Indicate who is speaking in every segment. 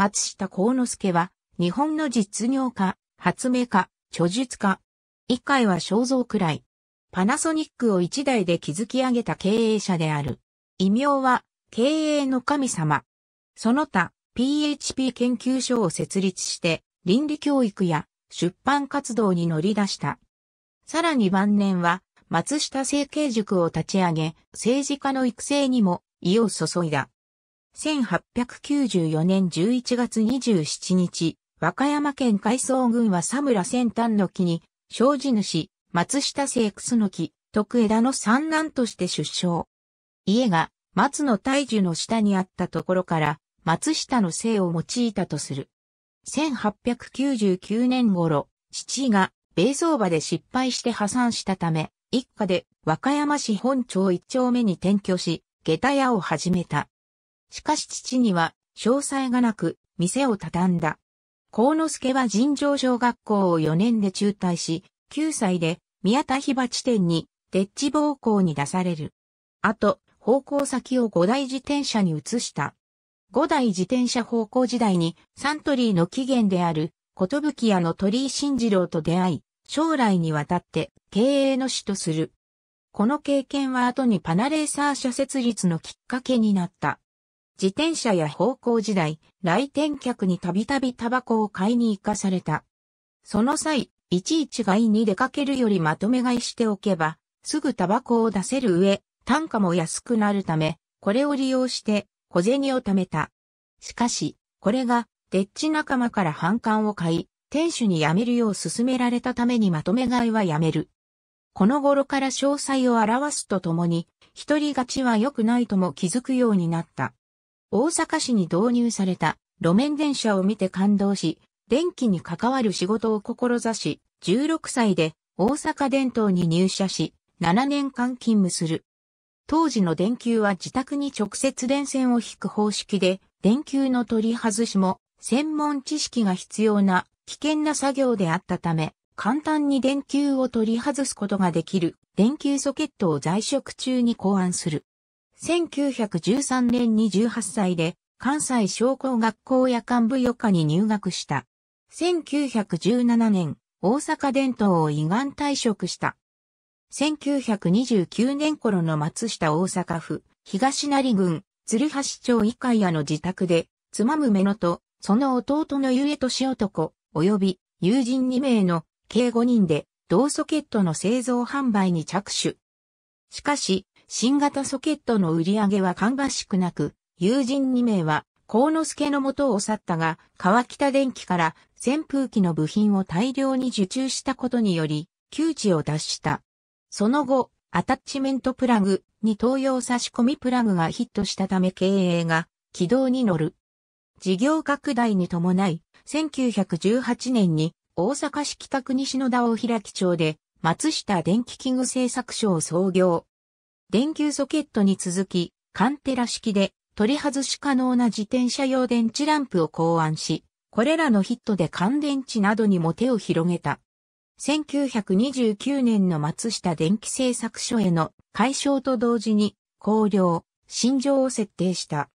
Speaker 1: 松下幸之助は、日本の実業家、発明家、著述家。一回は肖像くらい。パナソニックを一代で築き上げた経営者である。異名は、経営の神様。その他、PHP 研究所を設立して、倫理教育や出版活動に乗り出した。さらに晩年は、松下政経塾を立ち上げ、政治家の育成にも意を注いだ。1894年11月27日、和歌山県海藻群は佐村先端の木に、生地主、松下聖楠の木、徳枝の三男として出生。家が松の大樹の下にあったところから、松下の姓を用いたとする。1899年頃、父が米相場で失敗して破産したため、一家で和歌山市本町一丁目に転居し、下駄屋を始めた。しかし父には、詳細がなく、店を畳んだ。幸之助は尋常小学校を4年で中退し、9歳で宮田火鉢店に、デッチ暴行に出される。あと、方向先を五大自転車に移した。五大自転車方向時代にサントリーの起源である、ことぶき屋の鳥居慎次郎と出会い、将来にわたって経営の死とする。この経験は後にパナレーサー社設立のきっかけになった。自転車や方向時代、来店客にたびたびタバコを買いに行かされた。その際、いちいち買いに出かけるよりまとめ買いしておけば、すぐタバコを出せる上、単価も安くなるため、これを利用して小銭を貯めた。しかし、これが、デッチ仲間から反感を買い、店主に辞めるよう勧められたためにまとめ買いはやめる。この頃から詳細を表すとともに、一人勝ちは良くないとも気づくようになった。大阪市に導入された路面電車を見て感動し、電気に関わる仕事を志し、16歳で大阪電灯に入社し、7年間勤務する。当時の電球は自宅に直接電線を引く方式で、電球の取り外しも専門知識が必要な危険な作業であったため、簡単に電球を取り外すことができる電球ソケットを在職中に考案する。1913年に18歳で関西商工学校夜間部予科に入学した。1917年、大阪伝統を胃がん退職した。1929年頃の松下大阪府、東成郡、鶴橋町伊海屋の自宅で、妻メノと、その弟のゆえとし男、及び友人2名の計5人で、同ソケットの製造販売に着手。しかし、新型ソケットの売り上げは芳しくなく、友人2名は、幸之助の元を去ったが、川北電機から扇風機の部品を大量に受注したことにより、窮地を脱した。その後、アタッチメントプラグに東洋差し込みプラグがヒットしたため経営が軌道に乗る。事業拡大に伴い、1918年に大阪市北区西野田大平木町で松下電気器具製作所を創業。電球ソケットに続き、カンテラ式で取り外し可能な自転車用電池ランプを考案し、これらのヒットで乾電池などにも手を広げた。1929年の松下電気製作所への解消と同時に、香料、心情を設定した。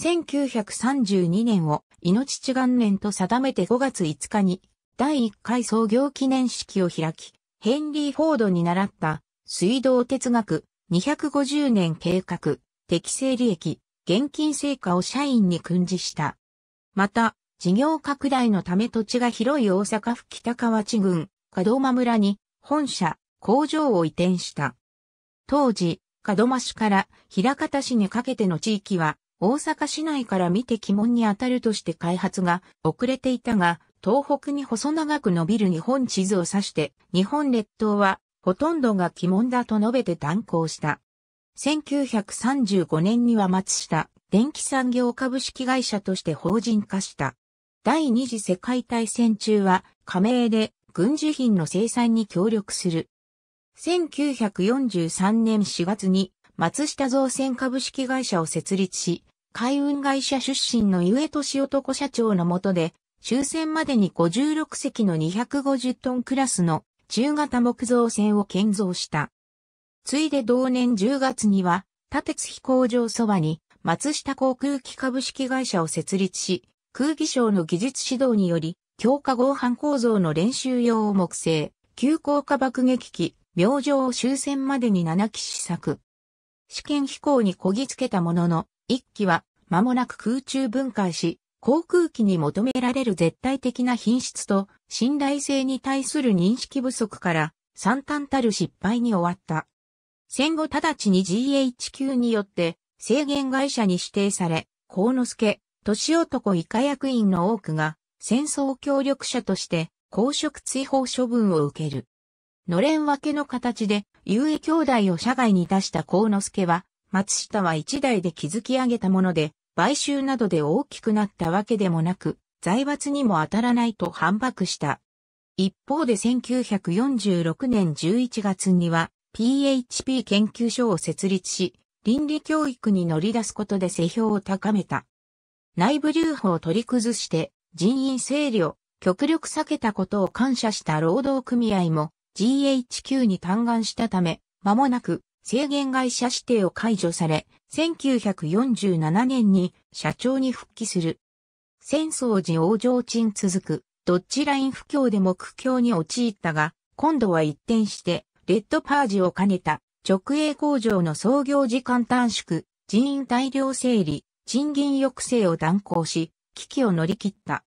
Speaker 1: 1932年を命地元年と定めて5月5日に第1回創業記念式を開き、ヘンリー・フォードに習った水道哲学250年計画、適正利益、現金成果を社員に訓示した。また、事業拡大のため土地が広い大阪府北河内郡、門間村に本社、工場を移転した。当時、門間市から平方市にかけての地域は、大阪市内から見て鬼門に当たるとして開発が遅れていたが、東北に細長く伸びる日本地図を指して、日本列島はほとんどが鬼門だと述べて断行した。1935年には松下電気産業株式会社として法人化した。第二次世界大戦中は加盟で軍需品の生産に協力する。1943年4月に松下造船株式会社を設立し、海運会社出身のゆえとし男社長のもとで、終戦までに56隻の250トンクラスの中型木造船を建造した。ついで同年10月には、他鉄飛行場そばに、松下航空機株式会社を設立し、空気省の技術指導により、強化合板構造の練習用を木製、急降下爆撃機、明星終戦までに7機試作。試験飛行にこぎつけたものの、1機は間もなく空中分解し、航空機に求められる絶対的な品質と信頼性に対する認識不足から惨憺たる失敗に終わった。戦後直ちに GHQ によって制限会社に指定され、幸之助、年男以下役員の多くが戦争協力者として公職追放処分を受ける。のれん分けの形で、有意兄弟を社外に出した幸之助は、松下は一代で築き上げたもので、買収などで大きくなったわけでもなく、財閥にも当たらないと反駁した。一方で1946年11月には PHP 研究所を設立し、倫理教育に乗り出すことで世評を高めた。内部留保を取り崩して人員整理を極力避けたことを感謝した労働組合も GHQ に嘆願したため、間もなく制限会社指定を解除され、1947年に社長に復帰する。戦争時王城鎮続く、ドッジライン不況で目標に陥ったが、今度は一転して、レッドパージを兼ねた、直営工場の創業時間短縮、人員大量整理、賃金抑制を断行し、危機を乗り切った。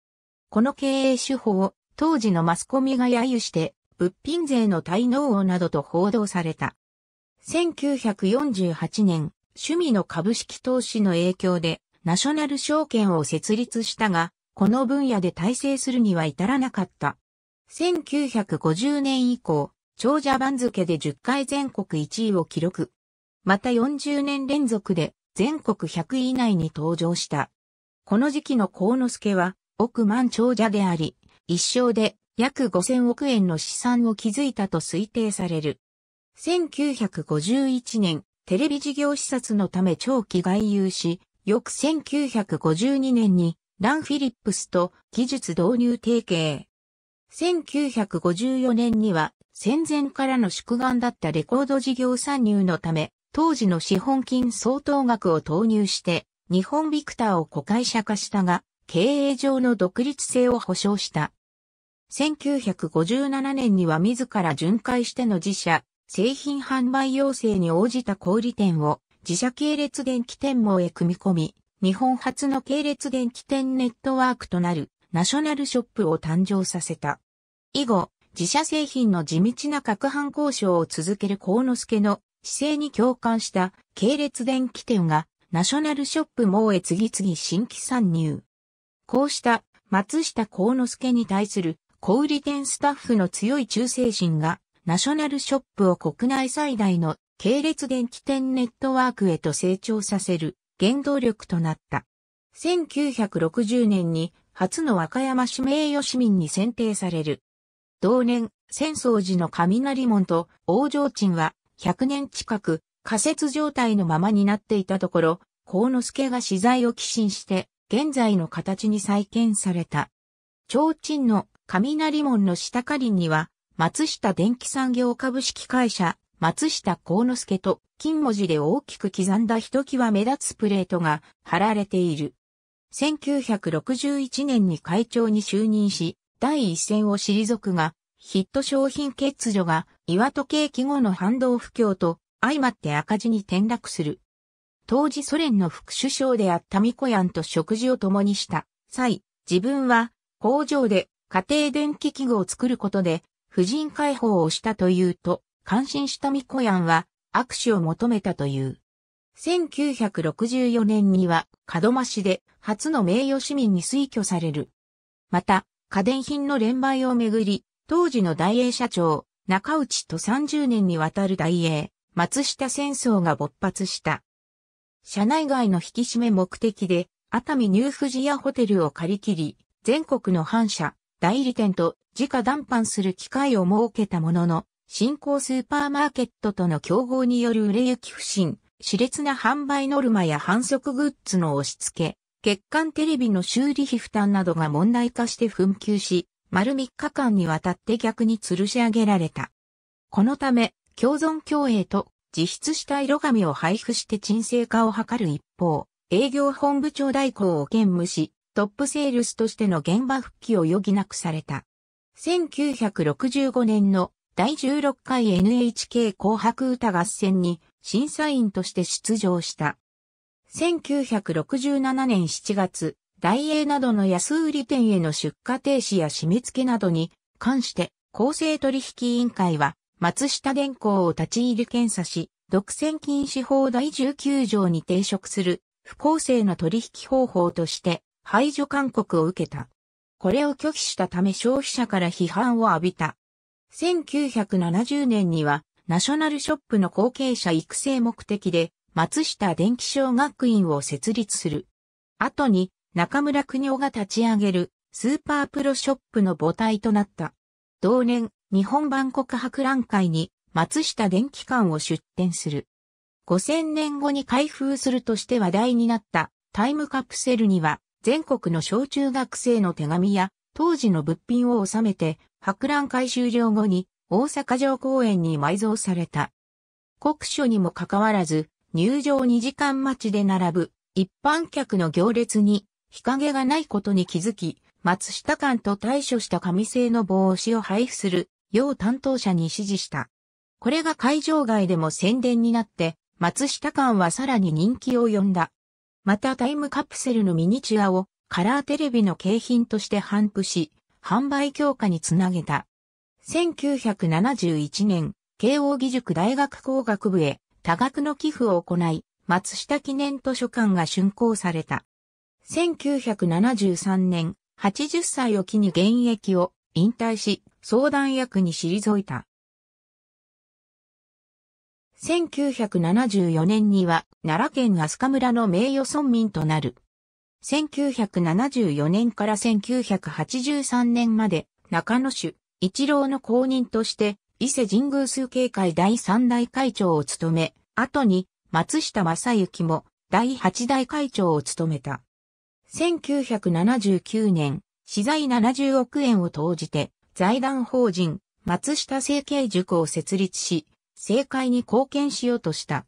Speaker 1: この経営手法を当時のマスコミが揶揄して、物品税の滞納王などと報道された。1948年、趣味の株式投資の影響でナショナル証券を設立したが、この分野で体制するには至らなかった。1950年以降、長者番付で10回全国1位を記録。また40年連続で全国100位以内に登場した。この時期の幸之助は億万長者であり、一生で約5000億円の資産を築いたと推定される。1951年、テレビ事業視察のため長期外遊し、翌1952年にラン・フィリップスと技術導入提携。1954年には戦前からの宿願だったレコード事業参入のため、当時の資本金相当額を投入して、日本ビクターを子会社化したが、経営上の独立性を保障した。1957年には自ら巡回しての自社、製品販売要請に応じた小売店を自社系列電気店網へ組み込み、日本初の系列電気店ネットワークとなるナショナルショップを誕生させた。以後、自社製品の地道な各販交渉を続ける河野助の姿勢に共感した系列電気店がナショナルショップ網へ次々新規参入。こうした松下幸之助に対する小売店スタッフの強い忠誠心がナショナルショップを国内最大の系列電気店ネットワークへと成長させる原動力となった。1960年に初の和歌山市名誉市民に選定される。同年、浅草寺の雷門と王城鎮は100年近く仮設状態のままになっていたところ、幸之助が資材を寄進して現在の形に再建された。提灯の雷門の下下林には、松下電気産業株式会社松下幸之助と金文字で大きく刻んだひときわ目立つプレートが貼られている。1961年に会長に就任し、第一線を退くが、ヒット商品欠如が岩戸景気後の反動不況と相まって赤字に転落する。当時ソ連の副首相であったミコヤンと食事を共にした際、自分は工場で家庭電気器具を作ることで婦人解放をしたというと、感心したミコヤンは握手を求めたという。1964年には門真市で初の名誉市民に推挙される。また、家電品の連売をめぐり、当時の大英社長、中内と30年にわたる大英、松下戦争が勃発した。社内外の引き締め目的で、熱海ニューフジアホテルを借り切り、全国の反社、代理店と直談判する機会を設けたものの、新興スーパーマーケットとの競合による売れ行き不振、熾烈な販売ノルマや反則グッズの押し付け、月間テレビの修理費負担などが問題化して紛糾し、丸3日間にわたって逆に吊るし上げられた。このため、共存共栄と自筆した色紙を配布して沈静化を図る一方、営業本部長代行を兼務し、トップセールスとしての現場復帰を余儀なくされた。1965年の第16回 NHK 紅白歌合戦に審査員として出場した。1967年7月、大英などの安売店への出荷停止や締め付けなどに関して、公正取引委員会は、松下電工を立ち入り検査し、独占禁止法第19条に抵触する不公正な取引方法として排除勧告を受けた。これを拒否したため消費者から批判を浴びた。1970年にはナショナルショップの後継者育成目的で松下電気小学院を設立する。後に中村邦夫が立ち上げるスーパープロショップの母体となった。同年、日本万国博覧会に松下電気館を出展する。5000年後に開封するとして話題になったタイムカプセルには全国の小中学生の手紙や当時の物品を収めて博覧会終了後に大阪城公園に埋蔵された。国書にもかかわらず、入場2時間待ちで並ぶ一般客の行列に日陰がないことに気づき、松下館と対処した紙製の帽子を配布するよう担当者に指示した。これが会場外でも宣伝になって、松下館はさらに人気を呼んだ。またタイムカプセルのミニチュアをカラーテレビの景品として頒布し、販売強化につなげた。1971年、慶応義塾大学工学部へ多額の寄付を行い、松下記念図書館が竣工された。1973年、80歳を機に現役を引退し、相談役に退いた。1974年には、奈良県飛鳥村の名誉村民となる。1974年から1983年まで中野主一郎の公認として伊勢神宮崇敬会第3代会長を務め、後に松下正幸も第8代会長を務めた。1979年、資材70億円を投じて財団法人松下政経塾を設立し、政界に貢献しようとした。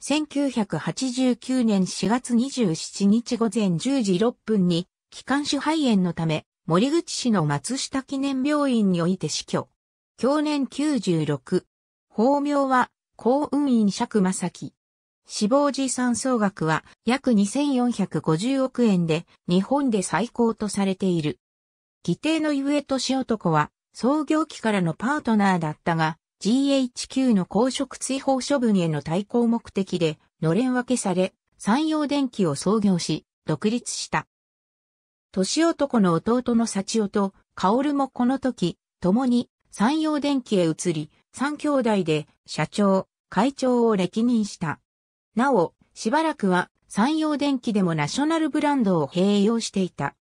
Speaker 1: 1989年4月27日午前10時6分に、気管支肺炎のため、森口市の松下記念病院において死去。去年96。法名は、幸運院釈正樹。死亡時産総額は約2450億円で、日本で最高とされている。義弟のゆえとし男は、創業期からのパートナーだったが、GHQ の公職追放処分への対抗目的で、のれん分けされ、山陽電機を創業し、独立した。年男の弟の幸男と、薫もこの時、共に山陽電機へ移り、三兄弟で社長、会長を歴任した。なお、しばらくは山陽電機でもナショナルブランドを併用していた。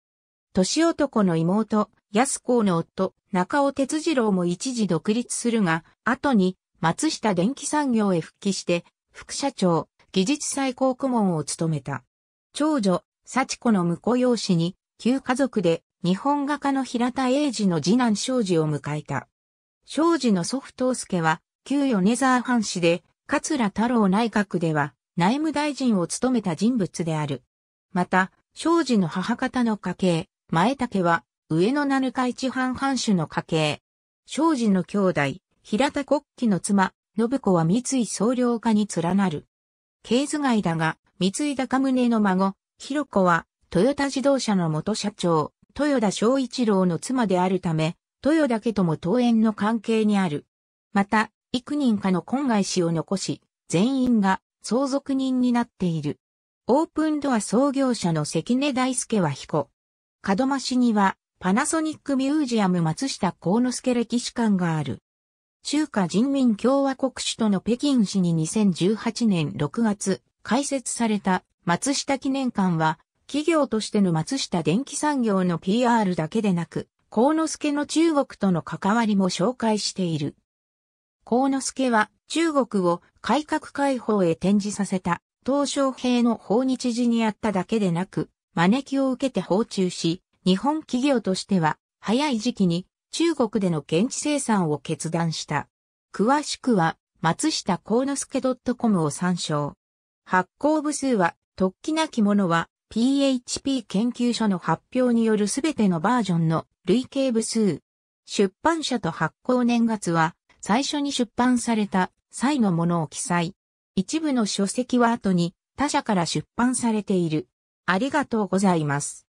Speaker 1: 年男の妹、安公の夫、中尾哲次郎も一時独立するが、後に松下電機産業へ復帰して、副社長、技術最高顧問を務めた。長女、幸子の婿養子に、旧家族で日本画家の平田英二の次男庄司を迎えた。庄司の祖父東介は、旧米沢藩士で、桂太郎内閣では、内務大臣を務めた人物である。また、庄司の母方の家系、前竹は、上野七日市半藩主の家系。庄司の兄弟、平田国旗の妻、信子は三井総領家に連なる。系図外だが、三井高宗の孫、広子は、トヨタ自動車の元社長、豊田昭一郎の妻であるため、豊田家とも当園の関係にある。また、幾人かの婚外子を残し、全員が相続人になっている。オープンドア創業者の関根大介は彦。門増しには、パナソニックミュージアム松下幸之助歴史館がある。中華人民共和国首都の北京市に2018年6月開設された松下記念館は企業としての松下電気産業の PR だけでなく、幸之助の中国との関わりも紹介している。幸之助は中国を改革開放へ展示させた、鄧小平の訪日時にあっただけでなく、招きを受けて訪中し、日本企業としては、早い時期に中国での現地生産を決断した。詳しくは、松下幸之助 .com を参照。発行部数は、突起なきものは、PHP 研究所の発表によるすべてのバージョンの累計部数。出版社と発行年月は、最初に出版された際のものを記載。一部の書籍は後に他社から出版されている。ありがとうございます。